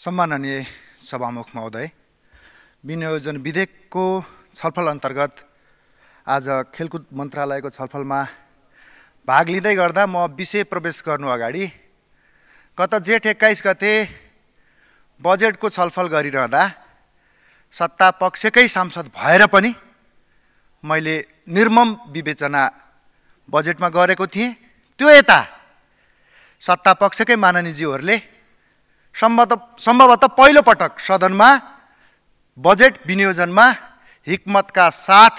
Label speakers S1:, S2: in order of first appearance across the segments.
S1: सम्माननीय सभामुख महोदय विनियोजन विधेयकको छलफल अन्तर्गत आज खेलकुद मन्त्रालयको छलफलमा भाग लिँदै गर्दा म विषय प्रवेश गर्नु अगाडि गत जेठ एक्काइस गते बजेटको छलफल गरिरहँदा सत्ता पक्षकै सांसद भएर पनि मैले निर्मम विवेचना बजेटमा गरेको थिएँ त्यो यता सत्ता पक्षकै माननीयज्यूहरूले सम्भवत सम्भवतः पहिलोपटक सदनमा बजेट विनियोजनमा हिक्मतका साथ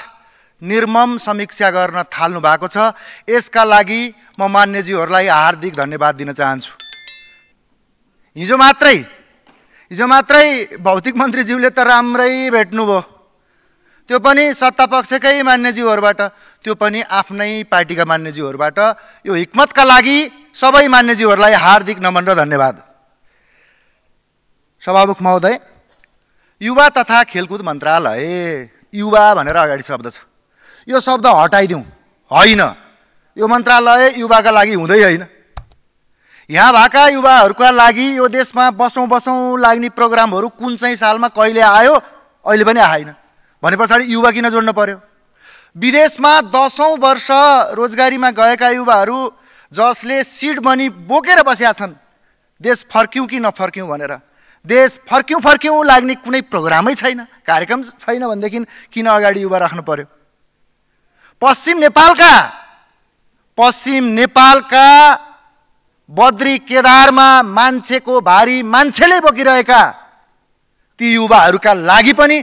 S1: निर्मम समीक्षा गर्न थाल्नु भएको छ यसका लागि म मान्यज्यूहरूलाई हार्दिक धन्यवाद दिन चाहन्छु हिजो मात्रै हिजो मात्रै भौतिक मन्त्रीज्यूले त राम्रै भेट्नुभयो त्यो पनि सत्तापक्षकै मान्यज्यूहरूबाट त्यो पनि आफ्नै पार्टीका मान्यज्यूहरूबाट यो हिक्मतका लागि सबै मान्यज्यूहरूलाई हार्दिक नमन र धन्यवाद सभामुख महोदय युवा तथा खेलकुद मन्त्रालय युवा भनेर अगाडि शब्द छ यो शब्द हटाइदिउँ होइन यो मन्त्रालय युवाका लागि हुँदै होइन यहाँ भएका युवाहरूका लागि यो देशमा बसौँ बसौँ लाग्ने प्रोग्रामहरू कुन चाहिँ सालमा कहिले आयो अहिले पनि आएन भने पछाडि युवा किन जोड्नु पर्यो विदेशमा दसौँ वर्ष रोजगारीमा गएका युवाहरू जसले सिड मनी बोकेर बसेका छन् देश फर्क्यौँ कि नफर्क्यौँ भनेर देश फर्क्यौँ फर्क्यौँ लाग्ने कुनै प्रोग्रामै छैन कार्यक्रम छैन भनेदेखि किन अगाडि युवा राख्नु पर्यो पश्चिम नेपालका पश्चिम नेपालका बद्री केदारमा मान्छेको भारी मान्छेले बोकिरहेका ती युवाहरूका लागि पनि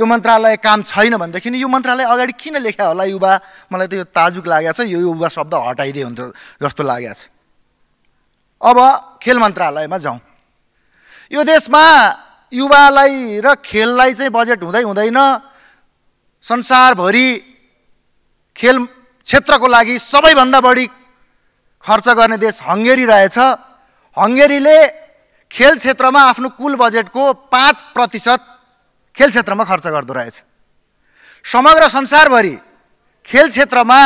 S1: यो मन्त्रालय काम छैन भनेदेखि यो मन्त्रालय अगाडि किन लेख्या होला युवा मलाई त यो ताजुक लागेको छ यो युवा शब्द हटाइदियो हुन्थ्यो जस्तो लागेको छ अब खेल मन्त्रालयमा जाउँ यो देशमा युवालाई र खेललाई चाहिँ बजेट हुँदै हुँदैन संसारभरि खेल क्षेत्रको लागि सबैभन्दा बढी खर्च गर्ने देश हङ्गेरी रहेछ हङ्गेरीले खेल क्षेत्रमा आफ्नो कुल बजेटको पाँच प्रतिशत खेल क्षेत्रमा खर्च गर्दो रहेछ समग्र संसारभरि खेल क्षेत्रमा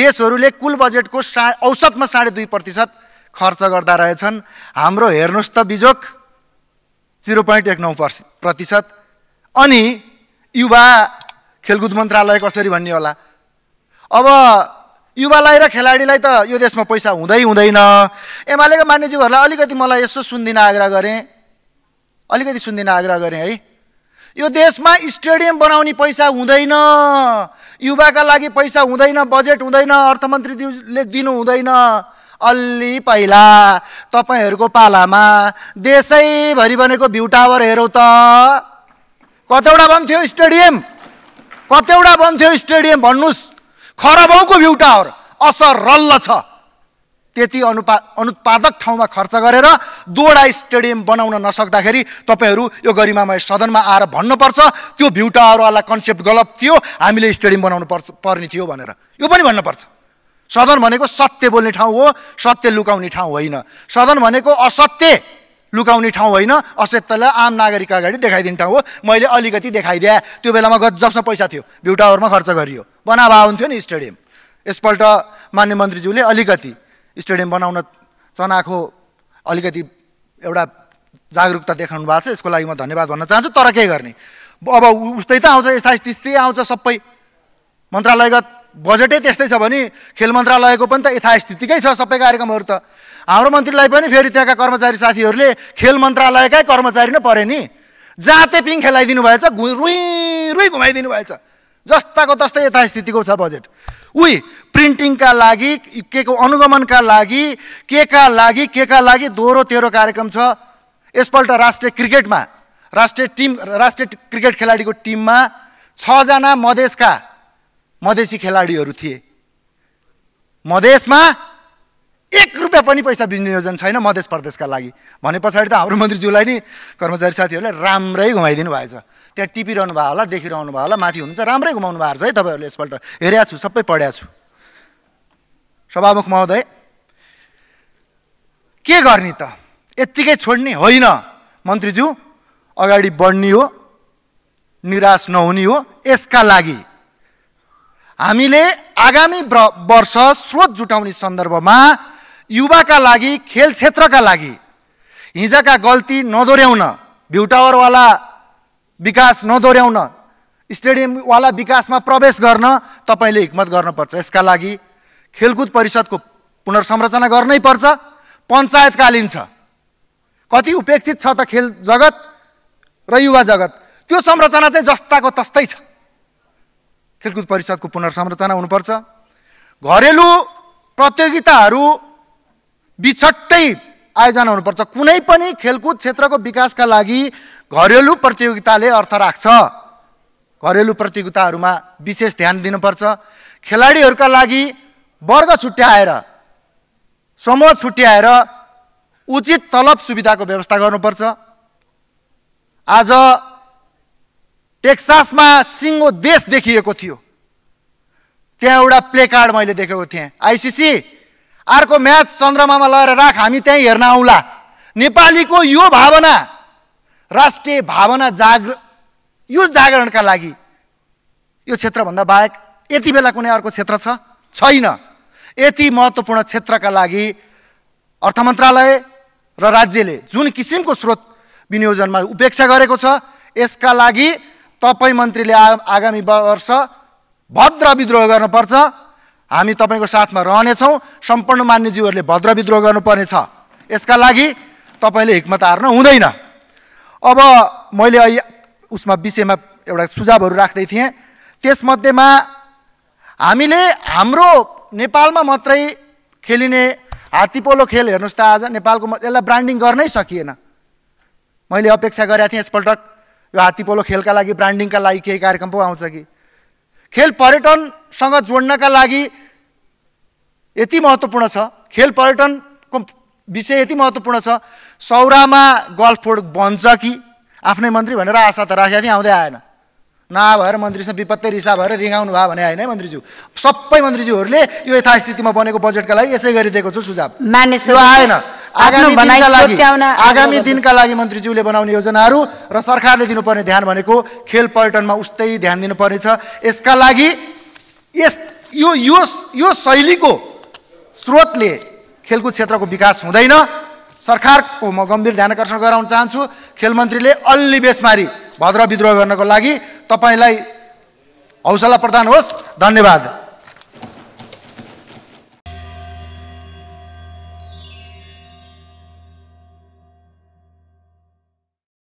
S1: देशहरूले कुल बजेटको सा औसतमा साढे दुई प्रतिशत खर्च गर्दा रहेछन् हाम्रो हेर्नुहोस् त बिजोक जिरो पोइन्ट एक नौ पर्स प्रतिशत अनि युवा खेलकुद मन्त्रालय कसरी भन्ने होला अब युवालाई र खेलाडीलाई त यो देशमा पैसा हुँदै हुँदैन एमालेका मान्यज्यूहरूलाई अलिकति मलाई यसो सुन्दिन आग्रह गरेँ अलिकति सुन्दिन आग्रह गरेँ है यो देशमा स्टेडियम बनाउने पैसा हुँदैन युवाका लागि पैसा हुँदैन बजेट हुँदैन अर्थमन्त्रीज्यूले दिनु हुँदैन अलि पहिला तपाईँहरूको पालामा देशैभरि बनेको भ्यू टावर हेरौँ त कतिवटा बन्थ्यो स्टेडियम कतिवटा बन्थ्यो स्टेडियम भन्नुहोस् खरबौँको भ्यू टावर असर रल्ल छ त्यति अनुपा अनुत्पादक ठाउँमा खर्च गरेर दोडा स्टेडियम बनाउन नसक्दाखेरि तपाईँहरू यो गरिमामय सदनमा आएर भन्नुपर्छ त्यो भ्यू टावरवाला कन्सेप्ट गलत थियो हामीले स्टेडियम बनाउनु पर्छ पर्ने थियो भनेर यो पनि भन्नुपर्छ सदन भनेको सत्य बोल्ने ठाउँ हो सत्य लुकाउने ठाउँ होइन सदन भनेको असत्य लुकाउने ठाउँ होइन असत्यलाई आम नागरिक अगाडि देखाइदिने ठाउँ हो मैले अलिकति देखाइदिए त्यो बेलामा गजबसम्म पैसा थियो भ्यू खर्च गरियो बनाभा हुन्थ्यो नि स्टेडियम यसपल्ट मान्य मन्त्रीज्यूले अलिकति स्टेडियम बनाउन चनाखो अलिकति एउटा जागरुकता देखाउनु भएको छ यसको लागि म धन्यवाद भन्न चाहन्छु तर के गर्ने अब उस्तै त आउँछ यस्ता त्यस्तै आउँछ सबै मन्त्रालयगत बजेटै त्यस्तै छ भने खेल मन्त्रालयको पनि त यथास्थितिकै छ सबै कार्यक्रमहरू त हाम्रो मन्त्रीलाई पनि फेरि त्यहाँका कर्मचारी साथीहरूले खेल मन्त्रालयकै कर्मचारी नै परे नि जाते पिङ खेलाइदिनु भएछ घु रुई रुई घुमाइदिनु भएछ जस्ताको तस्तै यथास्थितिको छ बजेट उही प्रिन्टिङका लागि के को अनुगमनका लागि के का लागि के का लागि दोहोरो तेह्रो कार्यक्रम छ यसपल्ट राष्ट्रिय क्रिकेटमा राष्ट्रिय टिम राष्ट्रिय क्रिकेट खेलाडीको टिममा छजना मधेसका मधेसी खेलाडीहरू थिए मधेसमा एक रुपियाँ पनि पैसा विनियोजन छैन मधेस प्रदेशका लागि भने पछाडि त हाम्रो मन्त्रीज्यूलाई नि कर्मचारी साथीहरूले राम्रै घुमाइदिनु भएछ त्यहाँ टिपिरहनु भयो होला देखिरहनु भयो होला माथि हुनुहुन्छ राम्रै घुमाउनु भएको छ है तपाईँहरूले यसपल्ट हेरेको छु सबै पढ्या छु सभामुख महोदय के गर्ने त यत्तिकै छोड्ने होइन मन्त्रीज्यू अगाडि बढ्ने हो निराश नहुने हो यसका लागि हामीले आगामी वर्ष स्रोत जुटाउने सन्दर्भमा युवाका लागि खेल क्षेत्रका लागि हिजका गल्ती नदोर्याउन भ्यू टावरवाला विकास नदोर्याउन स्टेडियमवाला विकासमा प्रवेश गर्न तपाईँले हिक्मत गर्नुपर्छ यसका लागि खेलकुद परिषदको पुनर्संरचना गर्नै पर्छ पञ्चायतकालीन छ कति उपेक्षित छ त खेल जगत र युवा जगत त्यो संरचना चाहिँ जस्ताको तस्तै छ खेलकुद परिषदको पुनर्संरचना हुनुपर्छ घरेलु प्रतियोगिताहरू बिछट्टै आयोजना हुनुपर्छ कुनै पनि खेलकुद क्षेत्रको विकासका लागि घरेलु प्रतियोगिताले अर्थ राख्छ घरेलु प्रतियोगिताहरूमा विशेष ध्यान दिनुपर्छ खेलाडीहरूका लागि वर्ग छुट्याएर समूह छुट्याएर उचित तलब सुविधाको व्यवस्था गर्नुपर्छ आज टेक्सासमा सिङ्गो देश देखिएको थियो त्यहाँ एउटा प्लेकार्ड मैले देखेको थिएँ आइसिसी अर्को म्याच चन्द्रमामा लगेर राख हामी त्यहीँ हेर्न आउँला नेपालीको यो भावना राष्ट्रिय भावना जागर यो जागरणका लागि यो क्षेत्रभन्दा बाहेक यति बेला कुनै अर्को क्षेत्र छ छैन यति महत्त्वपूर्ण क्षेत्रका लागि अर्थ मन्त्रालय र राज्यले जुन किसिमको स्रोत विनियोजनमा उपेक्षा गरेको छ यसका लागि तपाईँ मन्त्रीले आ आगामी वर्ष भद्र विद्रोह गर्नुपर्छ हामी तपाईँको साथमा रहनेछौँ सम्पूर्ण मान्यजीवहरूले भद्र विद्रोह गर्नुपर्नेछ यसका लागि तपाईँले हिक्मत हार्न हुँदैन अब मैले अहिले उसमा विषयमा एउटा सुझावहरू राख्दै थिएँ त्यसमध्येमा हामीले हाम्रो नेपालमा मात्रै खेलिने हात्तीपोलो खेल हेर्नुहोस् त आज नेपालको यसलाई ब्रान्डिङ गर्नै सकिएन मैले अपेक्षा गरेको थिएँ यसपल्ट यो हात्ती पोलो खेलका लागि ब्रान्डिङका लागि केही कार्यक्रम पो आउँछ कि खेल पर्यटनसँग जोड्नका लागि यति महत्त्वपूर्ण छ खेल पर्यटनको विषय यति महत्त्वपूर्ण छ सौरामा गल्फ फोर्ड बन्छ कि आफ्नै मन्त्री भनेर आशा त राखेको थिएँ आउँदै आएन नआ भएर मन्त्रीसँग विपत्तै रिसा भएर रिँगाउनु भयो भने होइन है मन्त्रीज्यू सबै मन्त्रीज्यूहरूले यो यथास्थितिमा बनेको बजेटका लागि यसै गरिदिएको छु सुझाव आएन आगामी दिनका लागि मन्त्रीज्यूले बनाउने योजनाहरू र सरकारले दिनुपर्ने ध्यान भनेको खेल पर्यटनमा उस्तै ध्यान दिनुपर्नेछ यसका लागि यस यो यो यो शैलीको स्रोतले खेलकुद क्षेत्रको विकास हुँदैन सरकारको म गम्भीर ध्यान आकर्षण गराउन चाहन्छु खेल मन्त्रीले अलि बेसमारी भद्र विद्रोह गर्नको लागि तपाईँलाई हौसला प्रदान होस् धन्यवाद